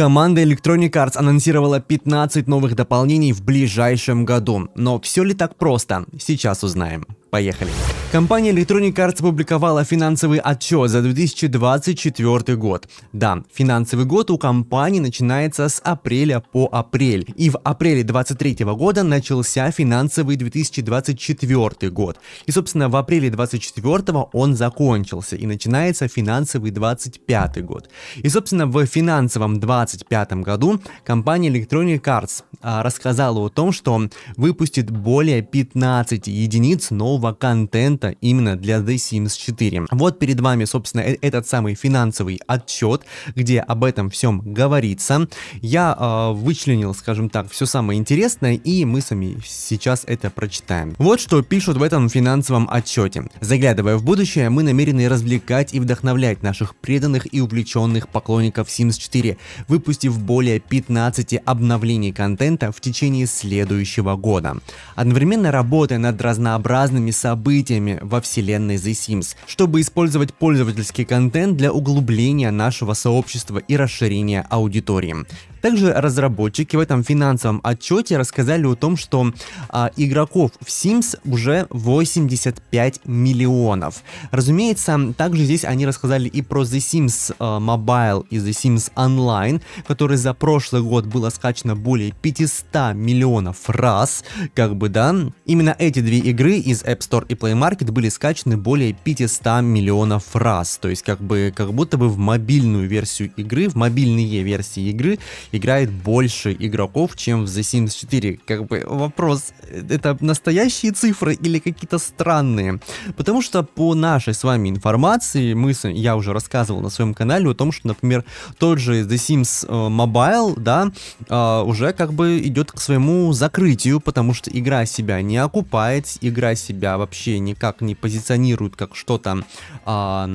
Команда Electronic Arts анонсировала 15 новых дополнений в ближайшем году. Но все ли так просто? Сейчас узнаем. Поехали. Компания Electronic Arts опубликовала финансовый отчет за 2024 год. Да, финансовый год у компании начинается с апреля по апрель. И в апреле 2023 года начался финансовый 2024 год. И, собственно, в апреле 2024 он закончился. И начинается финансовый 2025 год. И, собственно, в финансовом 2025 году компания Electronic Arts а, рассказала о том, что выпустит более 15 единиц нового нового контента именно для The Sims 4. Вот перед вами, собственно, э, этот самый финансовый отчет, где об этом всем говорится. Я э, вычленил, скажем так, все самое интересное, и мы сами сейчас это прочитаем. Вот что пишут в этом финансовом отчете. Заглядывая в будущее, мы намерены развлекать и вдохновлять наших преданных и увлеченных поклонников Sims 4, выпустив более 15 обновлений контента в течение следующего года. Одновременно работая над разнообразными важными событиями во вселенной The Sims, чтобы использовать пользовательский контент для углубления нашего сообщества и расширения аудитории. Также разработчики в этом финансовом отчете рассказали о том, что а, игроков в Sims уже 85 миллионов. Разумеется, также здесь они рассказали и про The Sims а, Mobile и The Sims Online, который за прошлый год было скачано более 500 миллионов раз, как бы да. Именно эти две игры из App Store и Play Market были скачаны более 500 миллионов раз, то есть как бы как будто бы в мобильную версию игры, в мобильные версии игры играет больше игроков, чем в The Sims 4. Как бы вопрос, это настоящие цифры или какие-то странные? Потому что по нашей с вами информации, мы, я уже рассказывал на своем канале о том, что, например, тот же The Sims э, Mobile, да, э, уже как бы идет к своему закрытию, потому что игра себя не окупает, игра себя вообще никак не позиционирует как что-то... А,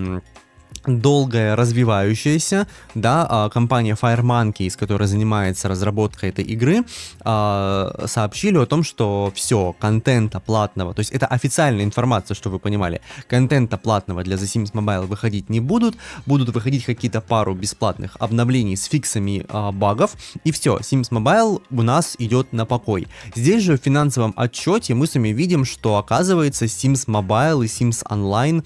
долгая, развивающаяся, да, а, компания FireMonkey, из которой занимается разработка этой игры, а, сообщили о том, что все, контента платного, то есть это официальная информация, что вы понимали, контента платного для The Sims Mobile выходить не будут, будут выходить какие-то пару бесплатных обновлений с фиксами а, багов, и все, Sims Mobile у нас идет на покой. Здесь же в финансовом отчете мы с вами видим, что оказывается Sims Mobile и Sims Online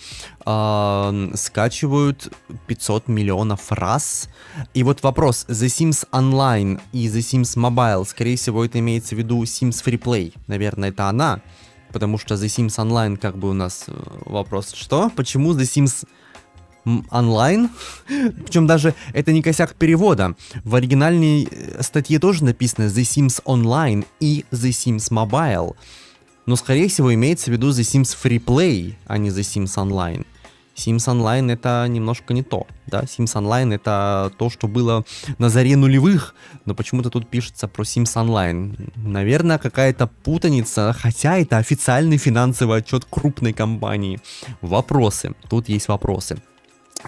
э, скачивают 500 миллионов раз. И вот вопрос, The Sims Online и The Sims Mobile, скорее всего, это имеется в виду Sims Free Play, наверное, это она, потому что The Sims Online как бы у нас э, вопрос, что? Почему The Sims онлайн. Причем даже это не косяк перевода. В оригинальной э, статье тоже написано The Sims Online и The Sims Mobile. Но, скорее всего, имеется в виду The Sims Free Play, а не The Sims Online. Sims Online это немножко не то, да, Sims Online это то, что было на заре нулевых, но почему-то тут пишется про Sims Online. Наверное, какая-то путаница, хотя это официальный финансовый отчет крупной компании. Вопросы, тут есть вопросы.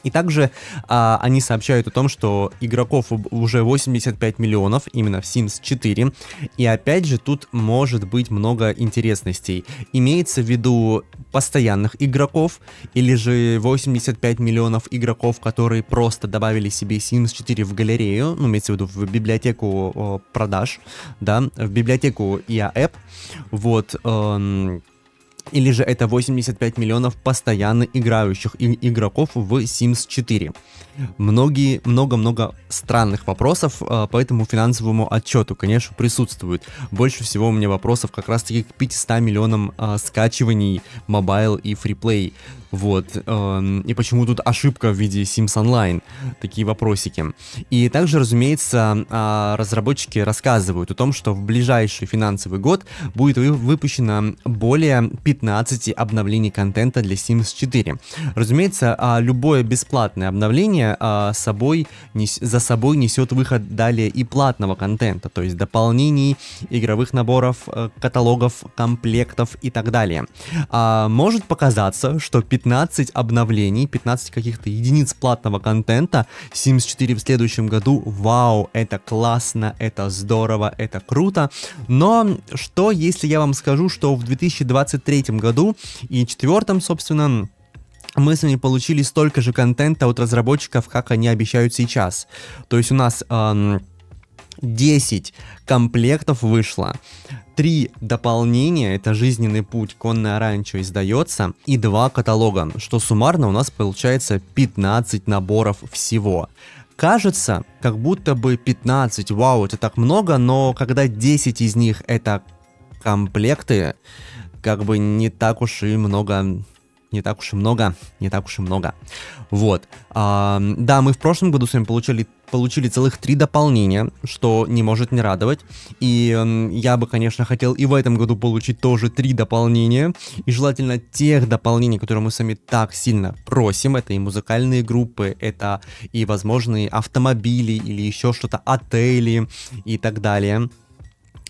И также а, они сообщают о том, что игроков уже 85 миллионов именно в Sims 4. И опять же, тут может быть много интересностей. Имеется в виду постоянных игроков или же 85 миллионов игроков, которые просто добавили себе Sims 4 в галерею, ну, имеется в виду в библиотеку о, продаж, да, в библиотеку IA App. Вот, эм, или же это 85 миллионов постоянно играющих игроков в Sims 4. Многие, много-много странных вопросов а, по этому финансовому отчету, конечно, присутствуют. Больше всего у меня вопросов как раз таки к 500 миллионам а, скачиваний мобайл и фриплей. Вот. Э, и почему тут ошибка в виде Sims Online? Такие вопросики. И также, разумеется, э, разработчики рассказывают о том, что в ближайший финансовый год будет выпущено более 15 обновлений контента для Sims 4. Разумеется, а, любое бесплатное обновление а, собой, за собой несет выход далее и платного контента, то есть дополнений, игровых наборов, э, каталогов, комплектов и так далее. А, может показаться, что 15 обновлений, 15 каких-то единиц платного контента Sims 4 в следующем году, вау, это классно, это здорово, это круто, но что если я вам скажу, что в 2023 третьем году и четвертом, собственно, мы с вами получили столько же контента от разработчиков, как они обещают сейчас. То есть у нас эм, 10 комплектов вышло, 3 дополнения, это «Жизненный путь», «Конное ранчо» издается, и 2 каталога, что суммарно у нас получается 15 наборов всего кажется, как будто бы 15, вау, это так много, но когда 10 из них это комплекты, как бы не так уж и много не так уж и много, не так уж и много. Вот. А, да, мы в прошлом году с вами получили, получили целых три дополнения, что не может не радовать. И э, я бы, конечно, хотел и в этом году получить тоже три дополнения. И желательно тех дополнений, которые мы сами так сильно просим. Это и музыкальные группы, это и возможные автомобили или еще что-то, отели и так далее.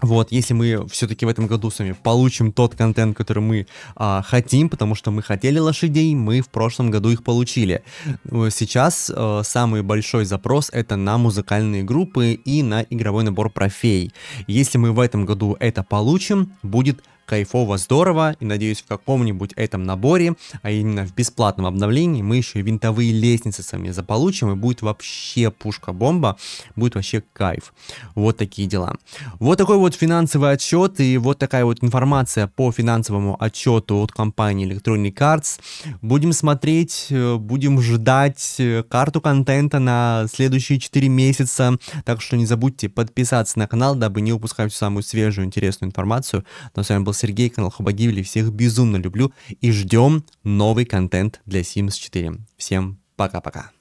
Вот, если мы все-таки в этом году с вами получим тот контент, который мы а, хотим, потому что мы хотели лошадей, мы в прошлом году их получили. Э, сейчас а, самый большой запрос это на музыкальные группы и на игровой набор профей. Если мы в этом году это получим, будет кайфово, здорово, и надеюсь в каком-нибудь этом наборе, а именно в бесплатном обновлении, мы еще и винтовые лестницы с вами заполучим, и будет вообще пушка-бомба, будет вообще кайф. Вот такие дела. Вот такой вот финансовый отчет, и вот такая вот информация по финансовому отчету от компании Electronic Arts. Будем смотреть, будем ждать э, карту контента на следующие 4 месяца, так что не забудьте подписаться на канал, дабы не упускать самую свежую интересную информацию. Но ну, а с вами был Сергей, канал Хабагивли. Всех безумно люблю и ждем новый контент для Sims 4. Всем пока-пока.